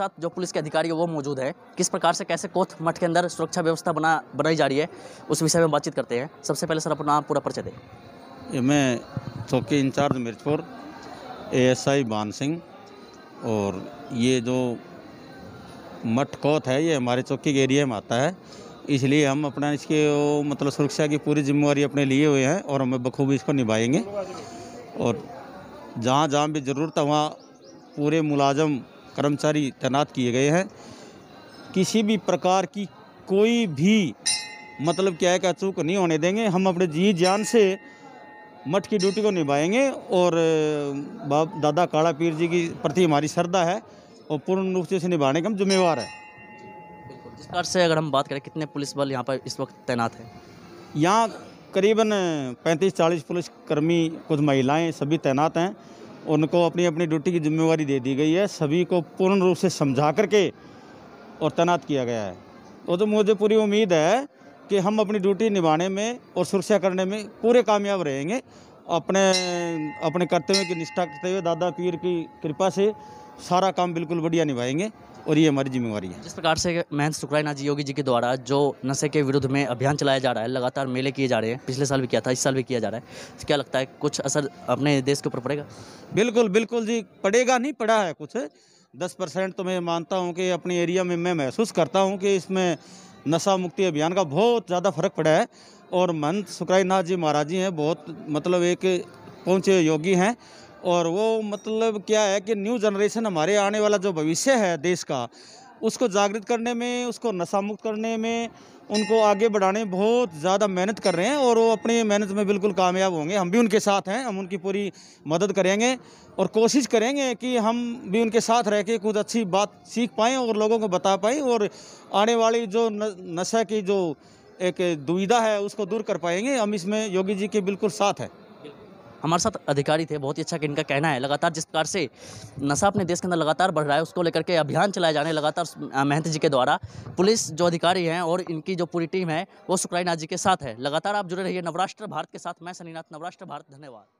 साथ जो पुलिस के अधिकारी है वो मौजूद है किस प्रकार से कैसे कोथ मठ के अंदर सुरक्षा व्यवस्था बना बनाई जा रही है उस विषय में बातचीत करते हैं सबसे पहले सर अपना पूरा परिचय दें मैं चौकी इंचार्ज मिर्चपुर एएसआई बान सिंह और ये जो मठ कोथ है ये हमारे चौकी के एरिया में आता है इसलिए हम अपना इसके मतलब सुरक्षा की पूरी जिम्मेवारी अपने लिए हुए हैं और हमें बखूबी इसको निभाएंगे और जहाँ जहाँ भी ज़रूरत है वहाँ पूरे मुलाजम कर्मचारी तैनात किए गए हैं किसी भी प्रकार की कोई भी मतलब क्या है का चूक नहीं होने देंगे हम अपने जी जान से मठ की ड्यूटी को निभाएंगे और बाप दादा काड़ा पीर जी की प्रति हमारी श्रद्धा है और पूर्ण रूप से उसे निभाने का हम जिम्मेवार है इस प्रकार से अगर हम बात करें कितने पुलिस बल यहाँ पर इस वक्त तैनात है यहाँ करीबन 35-40 पुलिस कर्मी कुछ महिलाएं सभी तैनात हैं उनको अपनी अपनी ड्यूटी की जिम्मेवारी दे दी गई है सभी को पूर्ण रूप से समझा करके और तैनात किया गया है वो तो मुझे पूरी उम्मीद है कि हम अपनी ड्यूटी निभाने में और सुरक्षा करने में पूरे कामयाब रहेंगे अपने अपने कर्तव्य की निष्ठा करते हुए दादा पीर की कृपा से सारा काम बिल्कुल बढ़िया निभाएंगे और ये हमारी जिम्मेवारी है जिस प्रकार से महंत सुखराय नाथ जी योगी जी के द्वारा जो नशे के विरुद्ध में अभियान चलाया जा रहा है लगातार मेले किए जा रहे हैं पिछले साल भी किया था इस साल भी किया जा रहा है तो क्या लगता है कुछ असर अपने देश के ऊपर पड़ेगा बिल्कुल बिल्कुल जी पड़ेगा नहीं पड़ा है कुछ दस परसेंट तो मैं मानता हूँ कि अपने एरिया में मैं महसूस करता हूँ कि इसमें नशा मुक्ति अभियान का बहुत ज़्यादा फर्क पड़ा है और महंत सुखराई नाथ जी महाराज जी हैं बहुत मतलब एक पहुँचे योगी हैं और वो मतलब क्या है कि न्यू जनरेशन हमारे आने वाला जो भविष्य है देश का उसको जागृत करने में उसको नशा मुक्त करने में उनको आगे बढ़ाने में बहुत ज़्यादा मेहनत कर रहे हैं और वो अपनी मेहनत में बिल्कुल कामयाब होंगे हम भी उनके साथ हैं हम उनकी पूरी मदद करेंगे और कोशिश करेंगे कि हम भी उनके साथ रह के कुछ अच्छी बात सीख पाएँ और लोगों को बता पाएँ और आने वाली जो नशा की जो एक दुविधा है उसको दूर कर पाएंगे हम इसमें योगी जी के बिल्कुल साथ हैं हमारे साथ अधिकारी थे बहुत ही अच्छा कि इनका कहना है लगातार जिस प्रकार से नशा अपने देश के अंदर लगातार बढ़ रहा है उसको लेकर के अभियान चलाए जाने लगातार महंत जी के द्वारा पुलिस जो अधिकारी हैं और इनकी जो पूरी टीम है वो सुक्राई जी के साथ है लगातार आप जुड़े रहिए नवराष्ट्र भारत के साथ मैं सनीनाथ नवराष्ट्र भारत धन्यवाद